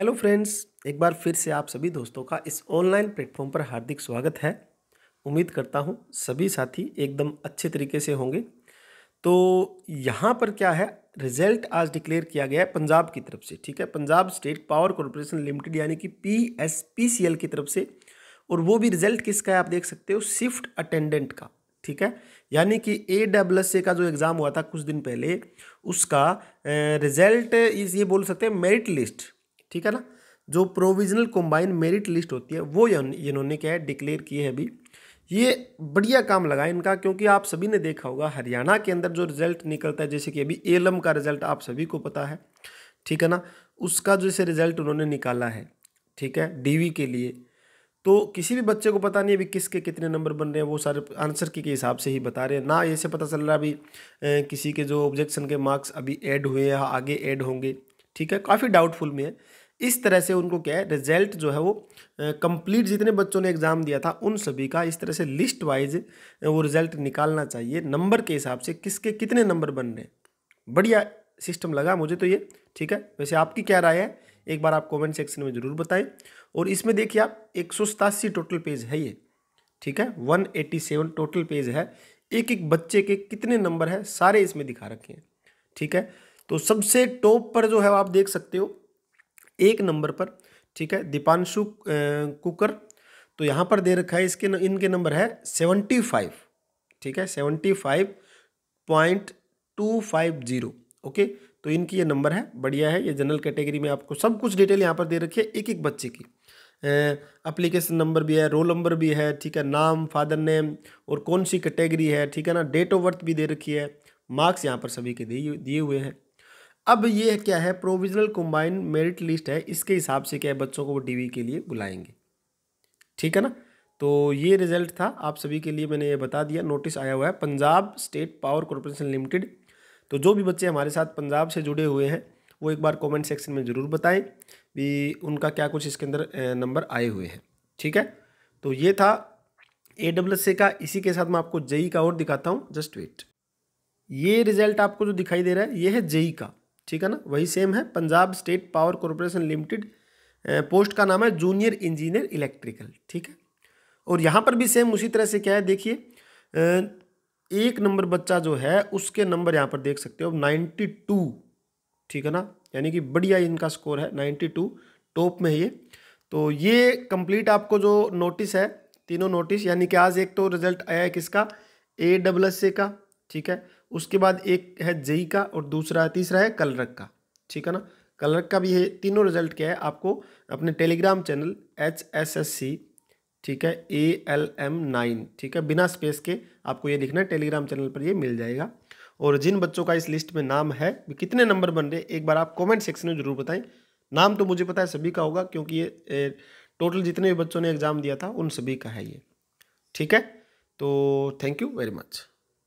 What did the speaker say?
hello friends एक बार फिर से आप सभी दोस्तों का इस ऑनलाइन प्लेटफॉर्म पर हार्दिक स्वागत है उम्मीद करता हूँ सभी साथी एकदम अच्छे तरीके से होंगे तो यहाँ पर क्या है रिजल्ट आज डिक्लेयर किया गया है पंजाब की तरफ से ठीक है Punjab state power corporation limited यानी कि पी की तरफ से और वो भी रिजल्ट किसका है आप देख सकते हो शिफ्ट अटेंडेंट का ठीक है यानी कि ए डब्ल एस ए का जो एग्ज़ाम हुआ था कुछ दिन पहले उसका रिजल्ट इस ये बोल सकते हैं मेरिट लिस्ट ठीक है ना जो प्रोविजनल कंबाइन मेरिट लिस्ट होती है वो इन्होंने क्या है डिक्लेयर किए हैं अभी ये बढ़िया काम लगा इनका क्योंकि आप सभी ने देखा होगा हरियाणा के अंदर जो रिजल्ट निकलता है जैसे कि अभी एलम का रिजल्ट आप सभी को पता है ठीक है ना उसका जैसे रिजल्ट उन्होंने निकाला है ठीक है डीवी के लिए तो किसी भी बच्चे को पता नहीं अभी किसके कितने नंबर बन रहे हैं वो सारे आंसर के, हिसाब से ही बता रहे हैं ना ऐसे पता चल रहा अभी किसी के जो ऑब्जेक्शन के मार्क्स अभी ऐड हुए हैं आगे ऐड होंगे ठीक है काफ़ी डाउटफुल में है इस तरह से उनको क्या है रिजल्ट जो है वो कंप्लीट जितने बच्चों ने एग्ज़ाम दिया था उन सभी का इस तरह से लिस्ट वाइज वो रिजल्ट निकालना चाहिए नंबर के हिसाब से किसके कितने नंबर बन रहे हैं बढ़िया सिस्टम लगा मुझे तो ये ठीक है वैसे आपकी क्या राय है एक बार आप कमेंट सेक्शन में ज़रूर बताएं और इसमें देखिए आप एक टोटल पेज है ये ठीक है वन टोटल पेज है एक एक बच्चे के कितने नंबर है सारे इसमें दिखा रखे हैं ठीक है तो सबसे टॉप पर जो है आप देख सकते हो एक नंबर पर ठीक है दीपांशु कुकर तो यहाँ पर दे रखा है इसके इनके नंबर है सेवेंटी फाइव ठीक है seventy five point two five zero okay तो इनकी ये नंबर है बढ़िया है ये जनरल कैटेगरी में आपको सब कुछ डिटेल यहाँ पर दे रखी है एक एक बच्चे की अप्लीकेशन नंबर भी है रोल नंबर भी है ठीक है नाम फादर नेम और कौन सी कैटेगरी है ठीक है ना डेट ऑफ बर्थ भी दे रखी है मार्क्स यहाँ पर सभी के दिए दिए हुए हैं अब ये क्या है प्रोविजनल कंबाइन मेरिट लिस्ट है इसके हिसाब से क्या है बच्चों को वो डी के लिए बुलाएंगे ठीक है ना तो ये रिजल्ट था आप सभी के लिए मैंने ये बता दिया नोटिस आया हुआ है Punjab state power corporation limited तो जो भी बच्चे हमारे साथ पंजाब से जुड़े हुए हैं वो एक बार कॉमेंट सेक्शन में ज़रूर बताएँ भी उनका क्या कुछ इसके अंदर नंबर आए हुए हैं ठीक है तो ये था ए डब्ल्यू का इसी के साथ मैं आपको जेई e e का और दिखाता हूँ जस्ट वेट ये रिजल्ट आपको जो दिखाई दे रहा है ये है जेई e का ठीक है ना वही सेम है Punjab state power corporation limited post का नाम है जूनियर इंजीनियर इलेक्ट्रिकल ठीक है और यहाँ पर भी सेम उसी तरह से क्या है देखिए एक नंबर बच्चा जो है उसके नंबर यहाँ पर देख सकते हो नाइन्टी टू ठीक है ना यानी कि बढ़िया इनका स्कोर है नाइन्टी टू टॉप में ये तो ये कंप्लीट आपको जो नोटिस है तीनों नोटिस यानी कि आज एक तो रिजल्ट आया है किसका ए डब्ल एस ए का ठीक है उसके बाद एक है जेई का और दूसरा तीसरा है कलरक का ठीक है ना कलरक का भी है तीनों रिजल्ट क्या है आपको अपने Telegram channel H S S C ठीक है ए एल एम नाइन ठीक है बिना स्पेस के आपको ये लिखना है टेलीग्राम चैनल पर ये मिल जाएगा और जिन बच्चों का इस लिस्ट में नाम है कितने नंबर बन रहे एक बार आप कमेंट सेक्शन में ज़रूर बताएं नाम तो मुझे पता है सभी का होगा क्योंकि ये टोटल जितने भी बच्चों ने एग्ज़ाम दिया था उन सभी का है ये ठीक है तो थैंक यू वेरी मच